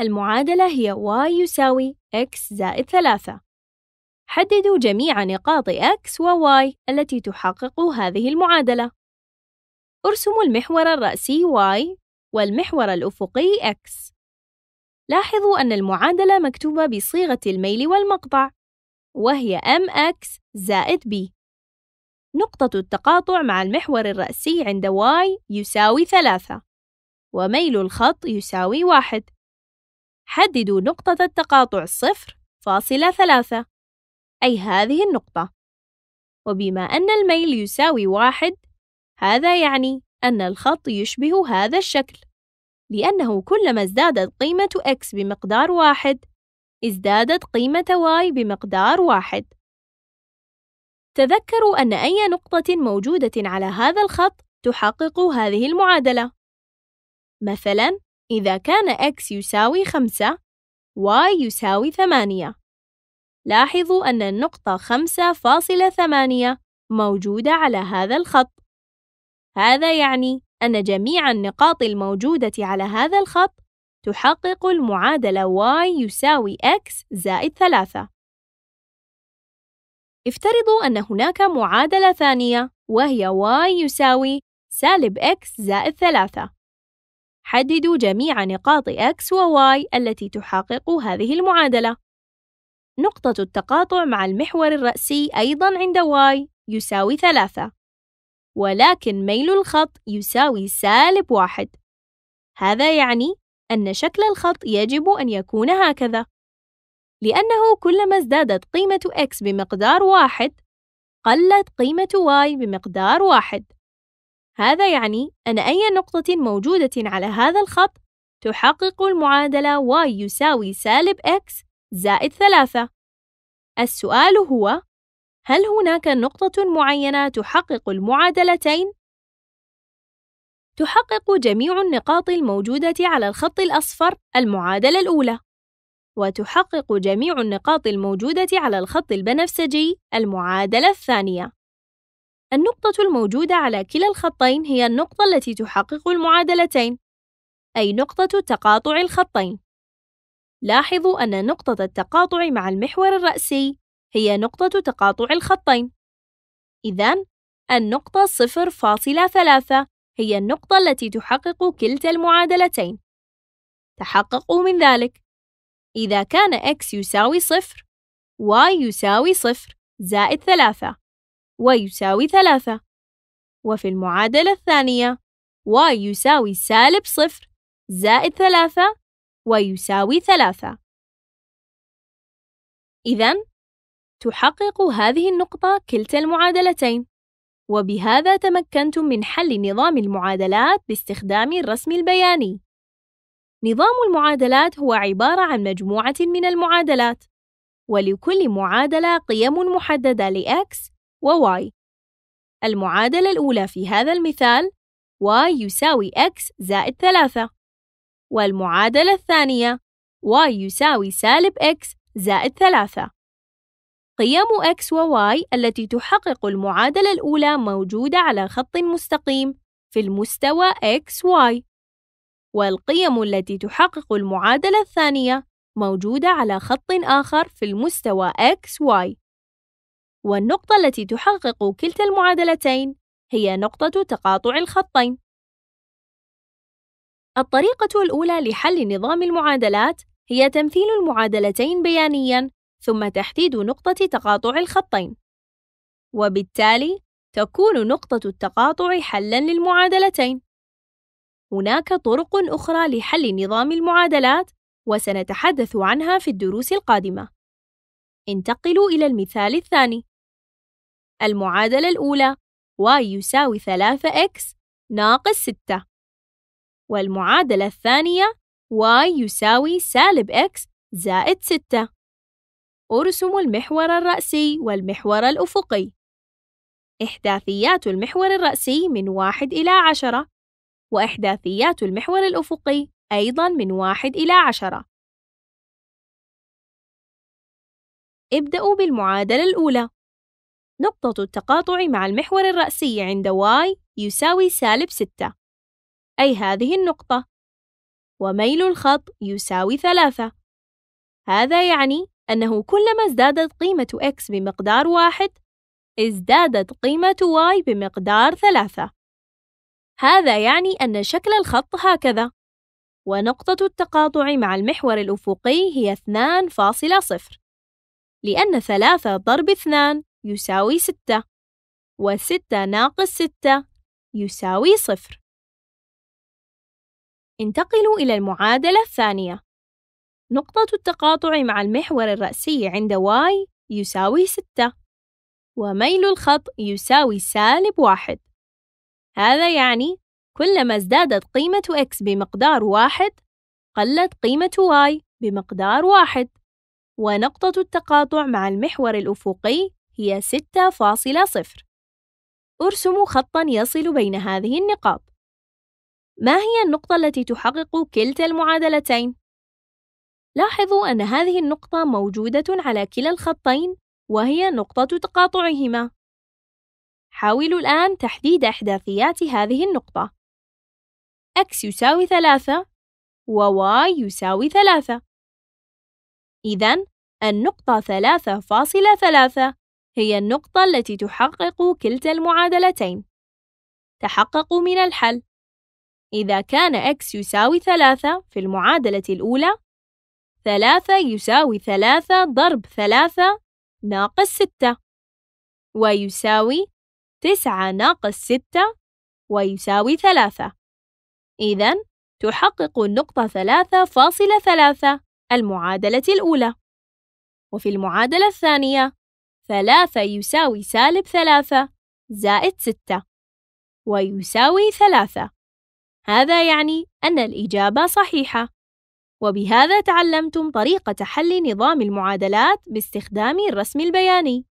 المعادلة هي y يساوي x زائد ثلاثة حددوا جميع نقاط x و y التي تحقق هذه المعادلة ارسموا المحور الرأسي y والمحور الأفقي x لاحظوا أن المعادلة مكتوبة بصيغة الميل والمقطع وهي mx زائد b نقطة التقاطع مع المحور الرأسي عند y يساوي ثلاثة وميل الخط يساوي واحد حددوا نقطة التقاطع صفر فاصلة ثلاثة أي هذه النقطة وبما أن الميل يساوي واحد هذا يعني أن الخط يشبه هذا الشكل لأنه كلما ازدادت قيمة x بمقدار واحد ازدادت قيمة y بمقدار واحد تذكروا أن أي نقطة موجودة على هذا الخط تحقق هذه المعادلة مثلاً إذا كان x يساوي خمسة y يساوي ثمانية لاحظوا أن النقطة خمسة فاصلة ثمانية موجودة على هذا الخط هذا يعني أن جميع النقاط الموجودة على هذا الخط تحقق المعادلة y يساوي x زائد ثلاثة. افترضوا أن هناك معادلة ثانية وهي y يساوي سالب x زائد ثلاثة. حددوا جميع نقاط X و Y التي تحقق هذه المعادلة. نقطة التقاطع مع المحور الرأسي أيضًا عند Y يساوي ثلاثة، ولكن ميل الخط يساوي سالب واحد. هذا يعني أن شكل الخط يجب أن يكون هكذا، لأنه كلما ازدادت قيمة X بمقدار واحد، قلت قيمة Y بمقدار واحد. هذا يعني أن أي نقطة موجودة على هذا الخط تحقق المعادلة y يساوي سالب x زائد ثلاثة. السؤال هو: هل هناك نقطة معينة تحقق المعادلتين؟ تحقق جميع النقاط الموجودة على الخط الأصفر المعادلة الأولى، وتحقق جميع النقاط الموجودة على الخط البنفسجي المعادلة الثانية. النقطة الموجودة على كلا الخطين هي النقطة التي تحقق المعادلتين، أي نقطة تقاطع الخطين. لاحظوا أن نقطة التقاطع مع المحور الرأسي هي نقطة تقاطع الخطين. إذن، النقطة 0.3 هي النقطة التي تحقق كلتا المعادلتين. تحققوا من ذلك إذا كان x يساوي صفر y يساوي صفر زائد ثلاثة ويساوي ثلاثة وفي المعادلة الثانية y يساوي سالب صفر زائد ثلاثة ويساوي ثلاثة إذا تحقق هذه النقطة كلتا المعادلتين وبهذا تمكنتم من حل نظام المعادلات باستخدام الرسم البياني نظام المعادلات هو عبارة عن مجموعة من المعادلات ولكل معادلة قيم محددة x وy المعادلة الأولى في هذا المثال y يساوي x زائد 3 والمعادلة الثانية y يساوي سالب x زائد 3 قيم x و y التي تحقق المعادلة الأولى موجودة على خط مستقيم في المستوى xy والقيم التي تحقق المعادلة الثانية موجودة على خط آخر في المستوى xy والنقطة التي تحقق كلتا المعادلتين هي نقطة تقاطع الخطين. الطريقة الأولى لحل نظام المعادلات هي تمثيل المعادلتين بيانيًا ثم تحديد نقطة تقاطع الخطين، وبالتالي تكون نقطة التقاطع حلًا للمعادلتين. هناك طرق أخرى لحل نظام المعادلات وسنتحدث عنها في الدروس القادمة. انتقلوا إلى المثال الثاني. المعادلة الأولى y يساوي 3x ناقص 6 والمعادلة الثانية y يساوي سالب x زائد 6 أرسم المحور الرأسي والمحور الأفقي إحداثيات المحور الرأسي من واحد إلى عشرة وإحداثيات المحور الأفقي أيضاً من واحد إلى عشرة ابدأوا بالمعادلة الأولى نقطة التقاطع مع المحور الرأسي عند y يساوي سالب 6 أي هذه النقطة وميل الخط يساوي 3 هذا يعني أنه كلما ازدادت قيمة x بمقدار 1 ازدادت قيمة y بمقدار 3 هذا يعني أن شكل الخط هكذا ونقطة التقاطع مع المحور الأفقي هي 2.0 لأن 3 ضرب 2 يساوي ستة وستة ناقص ستة يساوي صفر انتقلوا إلى المعادلة الثانية نقطة التقاطع مع المحور الرأسي عند y يساوي ستة وميل الخط يساوي سالب واحد هذا يعني كلما ازدادت قيمة x بمقدار واحد قلت قيمة y بمقدار واحد ونقطة التقاطع مع المحور الأفقي هي 6.0 ارسم خطا يصل بين هذه النقاط ما هي النقطة التي تحقق كلتا المعادلتين؟ لاحظوا أن هذه النقطة موجودة على كلا الخطين وهي نقطة تقاطعهما حاولوا الآن تحديد إحداثيات هذه النقطة x يساوي ثلاثة و y يساوي ثلاثة إذن النقطة ثلاثة فاصلة ثلاثة هي النقطة التي تحقق كلتا المعادلتين تحققوا من الحل إذا كان x يساوي ثلاثة في المعادلة الأولى ثلاثة يساوي ثلاثة ضرب ثلاثة ناقص ستة ويساوي تسعة ناقص ستة ويساوي ثلاثة إذن تحقق النقطة ثلاثة ثلاثة المعادلة الأولى وفي المعادلة الثانية ثلاثة يساوي سالب ثلاثة زائد ستة ويساوي ثلاثة هذا يعني أن الإجابة صحيحة وبهذا تعلمتم طريقة حل نظام المعادلات باستخدام الرسم البياني